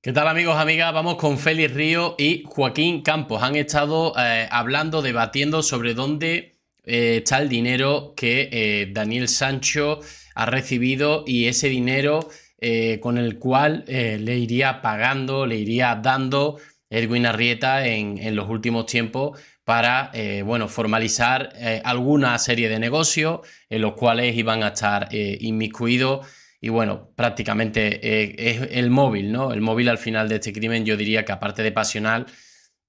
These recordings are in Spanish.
¿Qué tal amigos, amigas? Vamos con Félix Río y Joaquín Campos. Han estado eh, hablando, debatiendo sobre dónde eh, está el dinero que eh, Daniel Sancho ha recibido y ese dinero con el cual le iría pagando, le iría dando Edwin Arrieta en, en los últimos tiempos para bueno, formalizar alguna serie de negocios en los cuales iban a estar inmiscuidos y bueno, prácticamente eh, es el móvil, ¿no? El móvil al final de este crimen yo diría que aparte de pasional,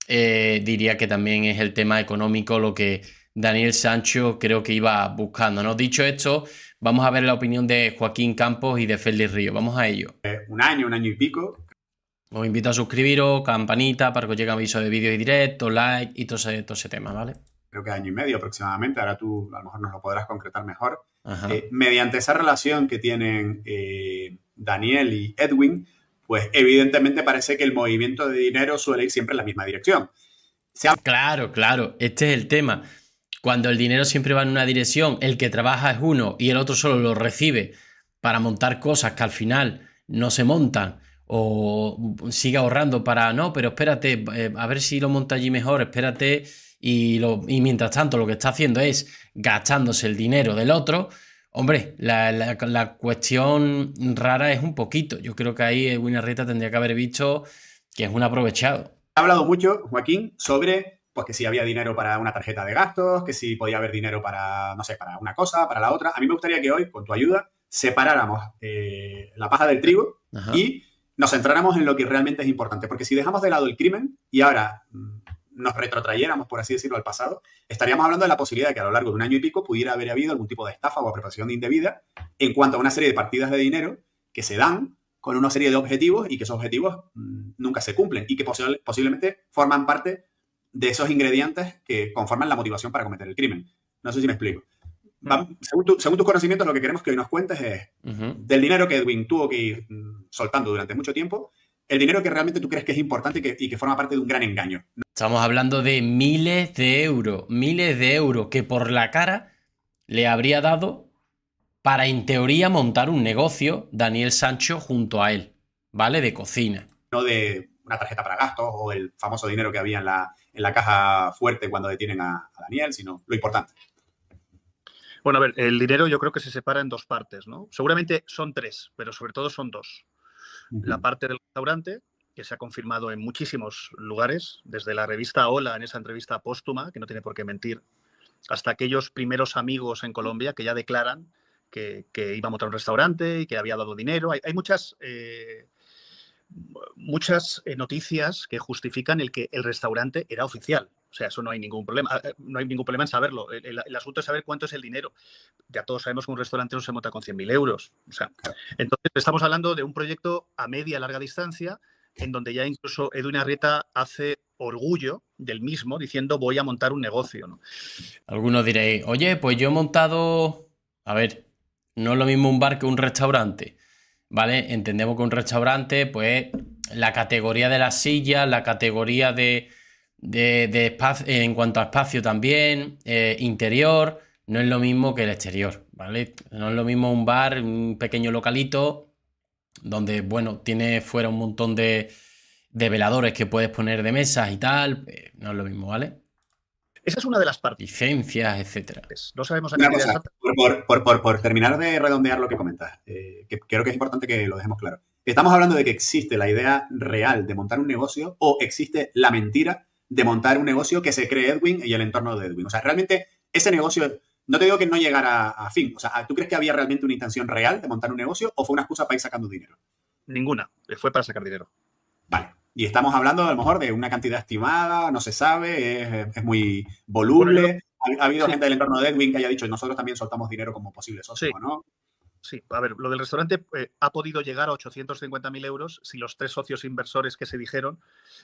eh, diría que también es el tema económico lo que Daniel Sancho creo que iba buscando, ¿no? Dicho esto, vamos a ver la opinión de Joaquín Campos y de Félix Río, vamos a ello. Eh, un año, un año y pico. Os invito a suscribiros, campanita, para que os llegue aviso de vídeos y directos, like y todo todo ese tema, ¿vale? Creo que año y medio aproximadamente, ahora tú a lo mejor nos lo podrás concretar mejor eh, mediante esa relación que tienen eh, Daniel y Edwin, pues evidentemente parece que el movimiento de dinero suele ir siempre en la misma dirección. claro, claro, este es el tema. Cuando el dinero siempre va en una dirección, el que trabaja es uno y el otro solo lo recibe para montar cosas que al final no se montan o sigue ahorrando para, no, pero espérate, eh, a ver si lo monta allí mejor, espérate, y, mientras tanto lo que está haciendo es gastándose el dinero del otro, hombre, la, cuestión rara es un poquito. Yo creo que ahí eh, Winarreta tendría que haber visto que es un aprovechado. Ha hablado mucho, Joaquín, sobre pues que si había dinero para una tarjeta de gastos, que si podía haber dinero para, no sé, para una cosa, para la otra. A mí me gustaría que hoy, con tu ayuda, separáramos eh, la paja del trigo y nos centráramos en lo que realmente es importante. Porque si dejamos de lado el crimen y ahora mm, nos retrotrayéramos, por así decirlo, al pasado, estaríamos hablando de la posibilidad de que a lo largo de un año y pico pudiera haber habido algún tipo de estafa o apropiación indebida en cuanto a una serie de partidas de dinero que se dan con una serie de objetivos y que esos objetivos mm, nunca se cumplen y que posiblemente forman parte de esos ingredientes que conforman la motivación para cometer el crimen. No sé si me explico. según, tus conocimientos, lo que queremos que hoy nos cuentes es del dinero que Edwin tuvo que ir mm, soltando durante mucho tiempo, el dinero que realmente tú crees que es importante y que, forma parte de un gran engaño. Estamos hablando de miles de euros, miles de euros que por la cara le habría dado para, en teoría, montar un negocio Daniel Sancho junto a él, ¿vale? De cocina. No de una tarjeta para gastos o el famoso dinero que había en la, en la caja fuerte cuando detienen a Daniel, sino lo importante. Bueno, a ver, el dinero yo creo que se separa en dos partes, ¿no? Seguramente son tres, pero sobre todo son dos la parte del restaurante, que se ha confirmado en muchísimos lugares, desde la revista Hola, en esa entrevista póstuma, que no tiene por qué mentir, hasta aquellos primeros amigos en Colombia que ya declaran que, íbamos a un restaurante y que había dado dinero. Hay, muchas, eh, muchas eh, noticias que justifican el que el restaurante era oficial. O sea, eso no hay ningún problema. Ah, eh, no hay ningún problema en saberlo. El, asunto es saber cuánto es el dinero. Ya todos sabemos que un restaurante no se monta con 100.000 euros. O sea, entonces estamos hablando de un proyecto a media, larga distancia, en donde ya incluso Edwin Arrieta hace orgullo del mismo, diciendo voy a montar un negocio. Algunos diréis, oye, pues yo he montado... A ver, no es lo mismo un bar que un restaurante. ¿Vale? Entendemos que un restaurante, pues, la categoría de la sillas, la categoría de de, en cuanto a espacio también, eh, interior, no es lo mismo que el exterior, ¿vale? No es lo mismo un bar, un pequeño localito, donde, bueno, tiene fuera un montón de, de veladores que puedes poner de mesas y tal, eh, no es lo mismo, ¿vale? Esa es una de las partes. Licencias, etcétera. No sabemos a por, terminar de redondear lo que comentas, eh, creo que es importante que lo dejemos claro. Estamos hablando de que existe la idea real de montar un negocio o existe la mentira de montar un negocio que se cree Edwin y el entorno de Edwin. O sea, realmente ese negocio, no te digo que no llegara a, fin. O sea, ¿tú crees que había realmente una intención real de montar un negocio o fue una excusa para ir sacando dinero? Ninguna, eh, fue para sacar dinero. Vale. Y estamos hablando a lo mejor de una cantidad estimada, no se sabe, es, muy voluble. ha, habido gente del entorno de Edwin que haya dicho, nosotros también soltamos dinero como posible socio, ¿no? Sí, a ver, lo del restaurante eh, ha podido llegar a 850.000 euros si los tres socios inversores que se dijeron,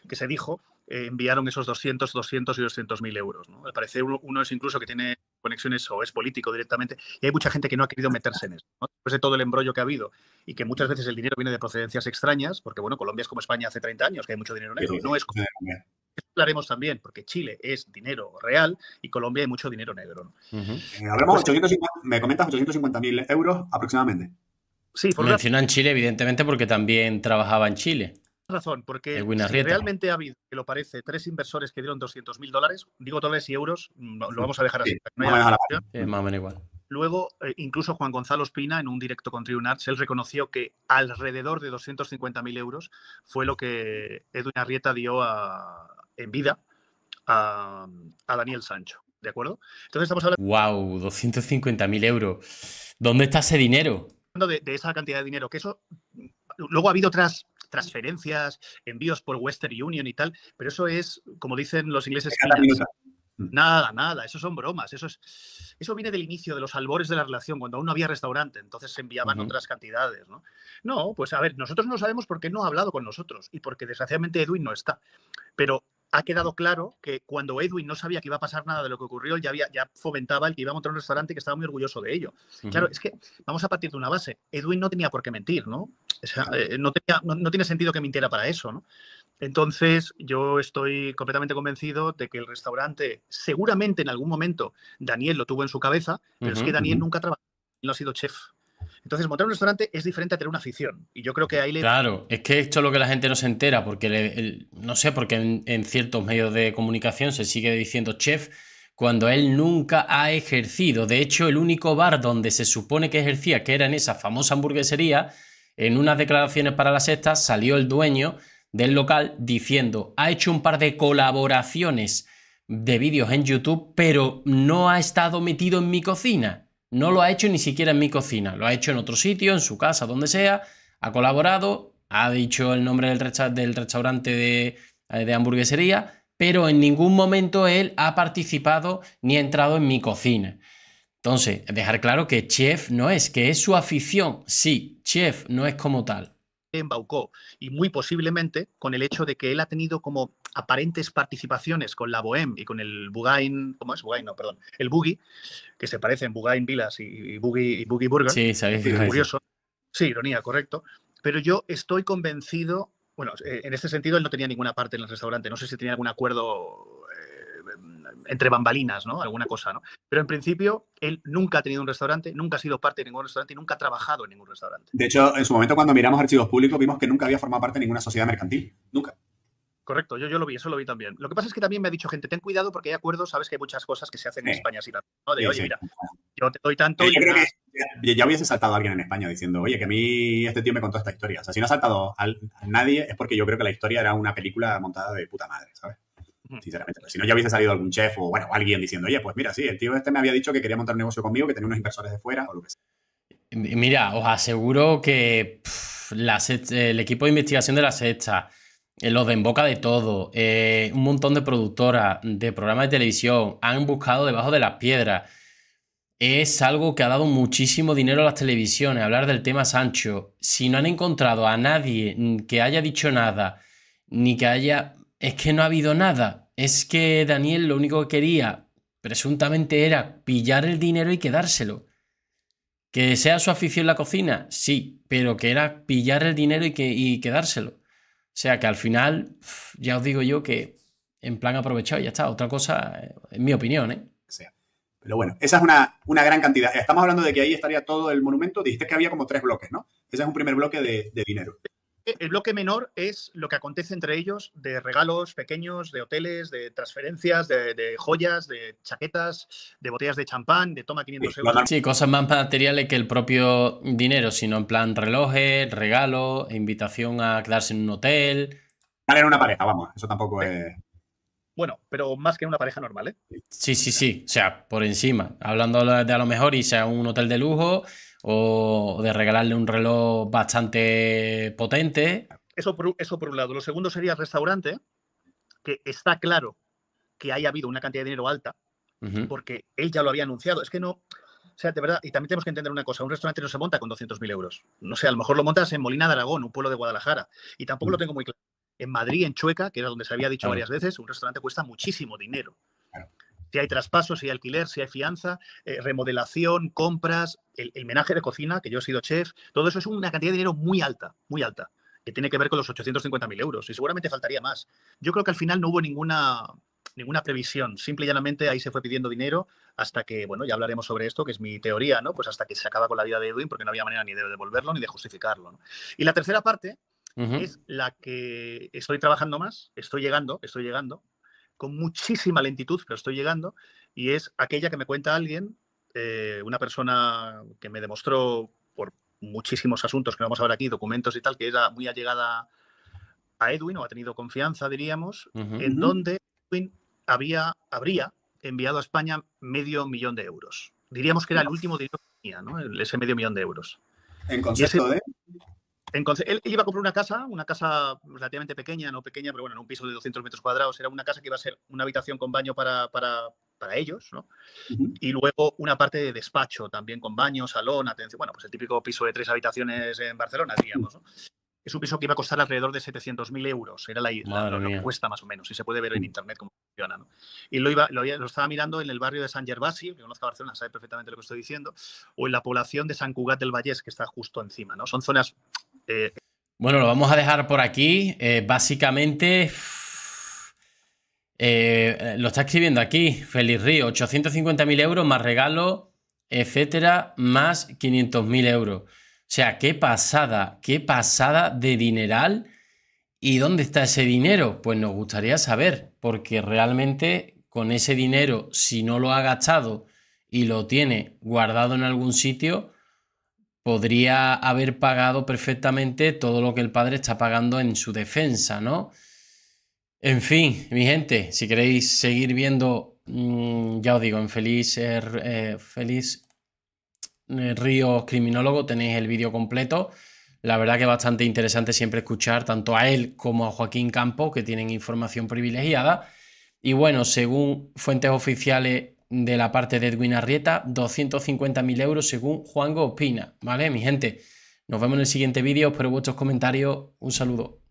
que se dijo, eh, enviaron esos 200, 200 y 200.000 euros. ¿no? Al parecer uno, es incluso que tiene conexiones o es político directamente y hay mucha gente que no ha querido meterse en eso. ¿no? Después de todo el embrollo que ha habido y que muchas veces el dinero viene de procedencias extrañas, porque bueno, Colombia es como España hace 30 años, que hay mucho dinero negro, no es como hablaremos también, porque Chile es dinero real y Colombia hay mucho dinero negro. ¿no? Eh, Hablamos 850, me comentas 850.000 euros aproximadamente. Sí, por Mencionan Chile, evidentemente, porque también trabajaba en Chile razón, porque realmente ha habido, que lo parece, tres inversores que dieron 200 mil dólares, digo dólares y euros, mm, lo vamos a dejar así. Luego, eh, incluso Juan Gonzalo Espina, en un directo con Triunarts, él reconoció que alrededor de 250 mil euros fue lo que Edwin Arrieta dio a, en vida a, Daniel Sancho. ¿De acuerdo? Entonces estamos hablando. ¡Wow! 250.000 euros. ¿Dónde está ese dinero? De, esa cantidad de dinero, que eso. Luego ha habido otras transferencias, envíos por Western Union y tal, pero eso es, como dicen los ingleses, mm. Nada, nada, eso son bromas. Eso, es, eso viene del inicio, de los albores de la relación, cuando aún no había restaurante, entonces se enviaban otras cantidades. ¿no? no, pues a ver, nosotros no sabemos por qué no ha hablado con nosotros y porque desgraciadamente Edwin no está. Pero ha quedado claro que cuando Edwin no sabía que iba a pasar nada de lo que ocurrió, él ya, había, ya fomentaba el que iba a montar un restaurante que estaba muy orgulloso de ello. Claro, es que vamos a partir de una base. Edwin no tenía por qué mentir, ¿no? O sea, eh, no, tiene sentido que mintiera para eso, ¿no? Entonces, yo estoy completamente convencido de que el restaurante, seguramente en algún momento, Daniel lo tuvo en su cabeza, pero es que Daniel nunca ha nunca no ha sido chef. Entonces, montar un restaurante es diferente a tener una afición. Y yo creo que ahí le. Claro, es que esto es lo que la gente no se entera, porque no sé, porque qué en ciertos medios de comunicación se sigue diciendo chef cuando él nunca ha ejercido. De hecho, el único bar donde se supone que ejercía, que era en esa famosa hamburguesería, en unas declaraciones para la sexta salió el dueño del local diciendo, ha hecho un par de colaboraciones de vídeos en YouTube, pero no ha estado metido en mi cocina. No lo ha hecho ni siquiera en mi cocina, lo ha hecho en otro sitio, en su casa, donde sea, ha colaborado, ha dicho el nombre del, restaurante de, eh, de hamburguesería, pero en ningún momento él ha participado ni ha entrado en mi cocina. Entonces, dejar claro que chef no es, que es su afición. Sí, chef no es como tal embaucó y muy posiblemente con el hecho de que él ha tenido como aparentes participaciones con la Bohème y con el Bugain, ¿cómo es? Bugain, no, perdón, el Boogie, que se parecen Bugain Vilas y, Boogie, y Burger. Sí, sabéis. Es curioso. Sí, ironía, correcto. Pero yo estoy convencido, bueno, eh, en este sentido él no tenía ninguna parte en el restaurante, no sé si tenía algún acuerdo Mm, entre bambalinas, ¿no? Alguna cosa, ¿no? Pero en principio, él nunca ha tenido un restaurante, nunca ha sido parte de ningún restaurante y nunca ha trabajado en ningún restaurante. De hecho, en su momento cuando miramos archivos públicos vimos que nunca había formado parte de ninguna sociedad mercantil, nunca. Correcto, yo, lo vi, eso lo vi también. Lo que pasa es que también me ha dicho gente, ten cuidado porque hay acuerdos, sabes que hay muchas cosas que se hacen en España así, ¿no? oye, mira, yo te doy tanto... ya, hubiese saltado alguien en España diciendo, oye, que a mí este tío me contó esta historia. O sea, si no ha saltado a nadie es porque yo creo que la historia era una película montada de puta madre, ¿sabes? sinceramente. Pues, si no, ya hubiese salido algún chef o, bueno, alguien diciendo, oye, pues mira, sí, el tío este me había dicho que quería montar un negocio conmigo, que tenía unos inversores de fuera o lo que sea. Mira, os aseguro que la el equipo de investigación de la sexta, eh, los de En Boca de Todo, eh, un montón de productoras de programas de televisión han buscado debajo de las piedras. Es algo que ha dado muchísimo dinero a las televisiones, hablar del tema Sancho. Si no han encontrado a nadie mm, que haya dicho nada, ni que haya es que no ha habido nada, es que Daniel lo único que quería presuntamente era pillar el dinero y quedárselo. Que sea su afición la cocina, sí, pero que era pillar el dinero y, que, y quedárselo. O sea que al final, ya os digo yo que en plan aprovechado ya está. Otra cosa, eh, en mi opinión, ¿eh? Pero bueno, esa es una, gran cantidad. Estamos hablando de que ahí estaría todo el monumento. Dijiste que había como tres bloques, ¿no? Ese es un primer bloque de, de dinero. Eh, el bloque menor es lo que acontece entre ellos de regalos pequeños, de hoteles, de transferencias, de, joyas, de chaquetas, de botellas de champán, de toma 500 euros. Sí, cosas más materiales que el propio dinero, sino en plan relojes, regalo, invitación a quedarse en un hotel. Vale, en una pareja, vamos, eso tampoco es... Bueno, pero más que una pareja normal, ¿eh? Sí, sí, sí, o sea, por encima. Hablando de a lo mejor y sea un hotel de lujo o de regalarle un reloj bastante potente. Eso por, eso por un lado. Lo segundo sería el restaurante, que está claro que haya habido una cantidad de dinero alta, porque él ya lo había anunciado. Es que no, o sea, de verdad, y también tenemos que entender una cosa, un restaurante no se monta con 200.000 euros. No sé, a lo mejor lo montas en Molina de Aragón, un pueblo de Guadalajara. Y tampoco lo mm. tengo muy claro. En Madrid, en Chueca, que era donde se había dicho varias veces, un restaurante cuesta muchísimo dinero. Claro si hay traspasos, si hay alquiler, si hay fianza, eh, remodelación, compras, el, menaje de cocina, que yo he sido chef, todo eso es una cantidad de dinero muy alta, muy alta, que tiene que ver con los 850.000 euros y seguramente faltaría más. Yo creo que al final no hubo ninguna, ninguna previsión, simple y llanamente ahí se fue pidiendo dinero hasta que, bueno, ya hablaremos sobre esto, que es mi teoría, ¿no? Pues hasta que se acaba con la vida de Edwin porque no había manera ni de devolverlo ni de justificarlo. Y la tercera parte... Es la que estoy trabajando más, estoy llegando, estoy llegando, con muchísima lentitud, pero estoy llegando, y es aquella que me cuenta alguien, eh, una persona que me demostró por muchísimos asuntos que vamos a ver aquí, documentos y tal, que era muy allegada a Edwin o ha tenido confianza, diríamos, en donde Edwin había, habría enviado a España medio millón de euros. Diríamos que era el último dinero que tenía, ¿no? ese medio millón de euros. En concepto de ¿eh? él, iba a comprar una casa, una casa relativamente pequeña, no pequeña, pero bueno, en un piso de 200 metros cuadrados. Era una casa que iba a ser una habitación con baño para, ellos, ¿no? Y luego una parte de despacho también con baño, salón, atención. Bueno, pues el típico piso de tres habitaciones en Barcelona, digamos, ¿no? Es un piso que iba a costar alrededor de 700.000 euros. Era la, isla lo, que cuesta más o menos. Y se puede ver en mm. internet cómo funciona. ¿no? Y lo, iba, lo, estaba mirando en el barrio de San Gervasi, que conozca Barcelona, sabe perfectamente lo que estoy diciendo, o en la población de San Cugat del Vallés, que está justo encima. ¿no? Son zonas eh, bueno, lo vamos a dejar por aquí. Eh, básicamente, eh, lo está escribiendo aquí, Feliz Río, 850.000 euros más regalo, etcétera, más 500.000 euros. O sea, qué pasada, qué pasada de dineral. ¿Y dónde está ese dinero? Pues nos gustaría saber, porque realmente con ese dinero, si no lo ha gastado y lo tiene guardado en algún sitio, podría haber pagado perfectamente todo lo que el padre está pagando en su defensa, ¿no? En fin, mi gente, si queréis seguir viendo, mm, ya os digo, en Feliz, Ríos eh, Feliz eh, Río Criminólogo tenéis el vídeo completo. La verdad que es bastante interesante siempre escuchar tanto a él como a Joaquín Campo, que tienen información privilegiada. Y bueno, según fuentes oficiales de la parte de Edwin Arrieta, 250.000 euros según Juan Opina, ¿vale? Mi gente, nos vemos en el siguiente vídeo, espero vuestros comentarios, un saludo.